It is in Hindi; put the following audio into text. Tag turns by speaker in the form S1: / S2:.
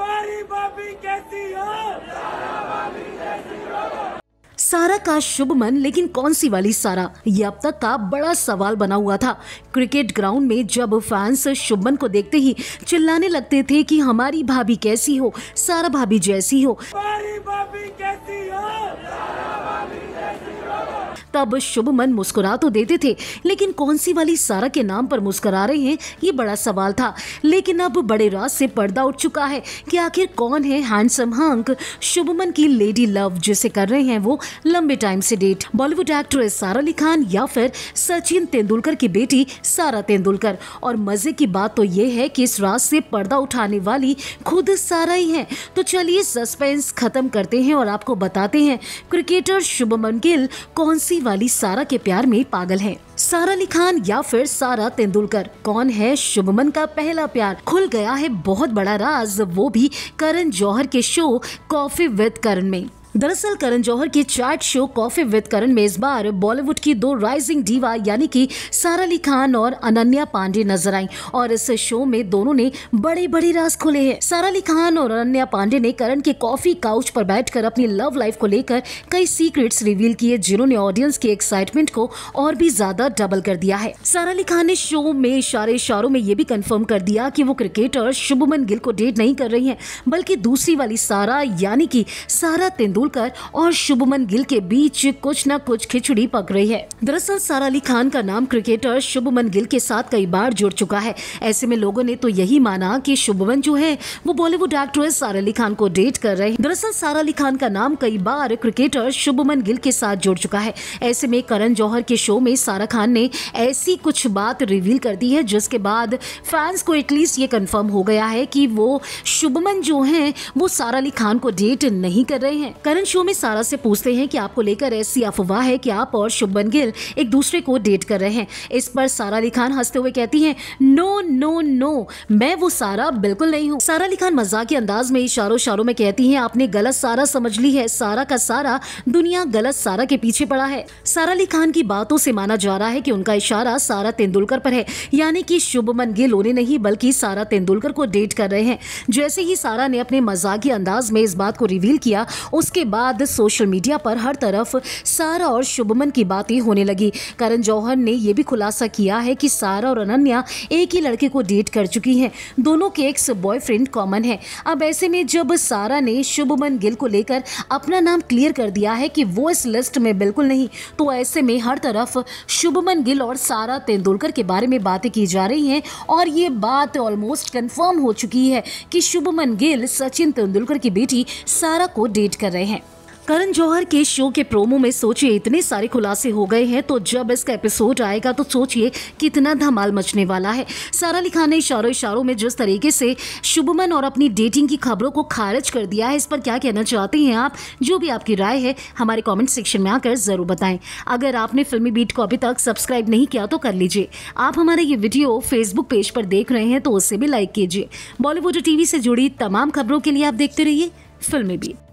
S1: बाबी कैसी हो सारा का शुभ मन लेकिन कौन सी वाली सारा ये अब तक का बड़ा सवाल बना हुआ था क्रिकेट ग्राउंड में जब फैंस शुभमन को देखते ही चिल्लाने लगते थे कि हमारी भाभी कैसी हो सारा भाभी जैसी हो भाभी कैसी तब शुभमन मुस्कुरा तो देते थे लेकिन कौन सी वाली सारा के नाम पर मुस्कुरा रहे हैं ये बड़ा सवाल था लेकिन अब बड़े रात से पर्दा उठ चुका है कि आखिर कौन है हैंडसम हंक शुभमन की लेडी लव जिसे कर रहे हैं वो लंबे टाइम से डेट बॉलीवुड एक्ट्रेस सारा अली खान या फिर सचिन तेंदुलकर की बेटी सारा तेंदुलकर और मजे की बात तो ये है कि इस रात से पर्दा उठाने वाली खुद सारा ही है तो चलिए सस्पेंस खत्म करते हैं और आपको बताते हैं क्रिकेटर शुभमन गिल कौन सी दिखने वाली सारा के प्यार में पागल है सारा अली खान या फिर सारा तेंदुलकर कौन है शुभमन का पहला प्यार खुल गया है बहुत बड़ा राज वो भी करण जौहर के शो कॉफी विद करण में दरअसल करण जौहर के chat show coffee with Karan में इस बार बॉलीवुड की दो राइजिंग डीवा यानी कि सारा अली खान और अनन्या पांडे नजर आई और इस शो में दोनों ने बड़े बड़े राज खोले हैं सारा अली खान और अनन्या पांडे ने करण के कॉफी काउच पर बैठकर अपनी लव लाइफ को लेकर कई सीक्रेट्स रिवील किए जिन्होंने ऑडियंस के एक्साइटमेंट को और भी ज्यादा डबल कर दिया है सारा अली खान ने शो में इशारे इशारों में ये भी कंफर्म कर दिया कि वो क्रिकेटर शुभमन गिल को डेट नहीं कर रही है बल्कि दूसरी वाली सारा यानी कि सारा तेंदु तेंदुलकर और शुभमन गिल के बीच कुछ न कुछ खिचड़ी पक रही है दरअसल सारा अली खान का नाम क्रिकेटर शुभमन गिल के साथ कई बार जुड़ चुका है ऐसे में लोगों ने तो यही माना कि शुभमन जो है वो बॉलीवुड एक्ट्रेस सारा अली खान को डेट कर रहे हैं दरअसल सारा अली खान का नाम कई बार क्रिकेटर शुभमन गिल के साथ जुड़ चुका है ऐसे में करण जौहर के शो में सारा खान ने ऐसी कुछ बात रिवील कर दी है जिसके बाद फैंस को एटलीस्ट ये कंफर्म हो गया है कि वो शुभमन जो हैं वो सारा अली खान को डेट नहीं कर रहे हैं करण शो में सारा से पूछते हैं कि आपको लेकर ऐसी अफवाह है कि आप और शुभमन गिल एक दूसरे को डेट कर रहे हैं इस पर सारा अली खान हंसते हुए कहती हैं नो नो नो मैं वो सारा बिल्कुल नहीं हूँ सारा अली खान मजाक के अंदाज में इशारों इशारों में कहती हैं आपने गलत सारा समझ ली है सारा का सारा दुनिया गलत सारा के पीछे पड़ा है सारा अली खान की बातों से माना जा रहा है की उनका इशारा सारा तेंदुलकर पर है यानी की शुभमन गिल उन्हें नहीं बल्कि सारा तेंदुलकर को डेट कर रहे हैं जैसे ही सारा ने अपने मजाकी अंदाज में इस बात को रिवील किया उसके इसके बाद सोशल मीडिया पर हर तरफ सारा और शुभमन की बातें होने लगी करण जौहर ने यह भी खुलासा किया है कि सारा और अनन्या एक ही लड़के को डेट कर चुकी हैं दोनों के एक्स बॉयफ्रेंड कॉमन है अब ऐसे में जब सारा ने शुभमन गिल को लेकर अपना नाम क्लियर कर दिया है कि वो इस लिस्ट में बिल्कुल नहीं तो ऐसे में हर तरफ शुभमन गिल और सारा तेंदुलकर के बारे में बातें की जा रही हैं और ये बात ऑलमोस्ट कन्फर्म हो चुकी है कि शुभमन गिल सचिन तेंदुलकर की बेटी सारा को डेट कर रहे हैं हैं करण जौहर के शो के प्रोमो में सोचिए इतने सारे खुलासे हो गए हैं तो जब इसका एपिसोड आएगा तो सोचिए कितना धमाल मचने वाला है सारा अली खान ने इशारों इशारों में जिस तरीके से शुभमन और अपनी डेटिंग की खबरों को खारिज कर दिया है इस पर क्या कहना चाहते हैं आप जो भी आपकी राय है हमारे कॉमेंट सेक्शन में आकर ज़रूर बताएं अगर आपने फिल्मी बीट को अभी तक सब्सक्राइब नहीं किया तो कर लीजिए आप हमारे ये वीडियो फेसबुक पेज पर देख रहे हैं तो उससे भी लाइक कीजिए बॉलीवुड टीवी से जुड़ी तमाम खबरों के लिए आप देखते रहिए फिल्मी बीट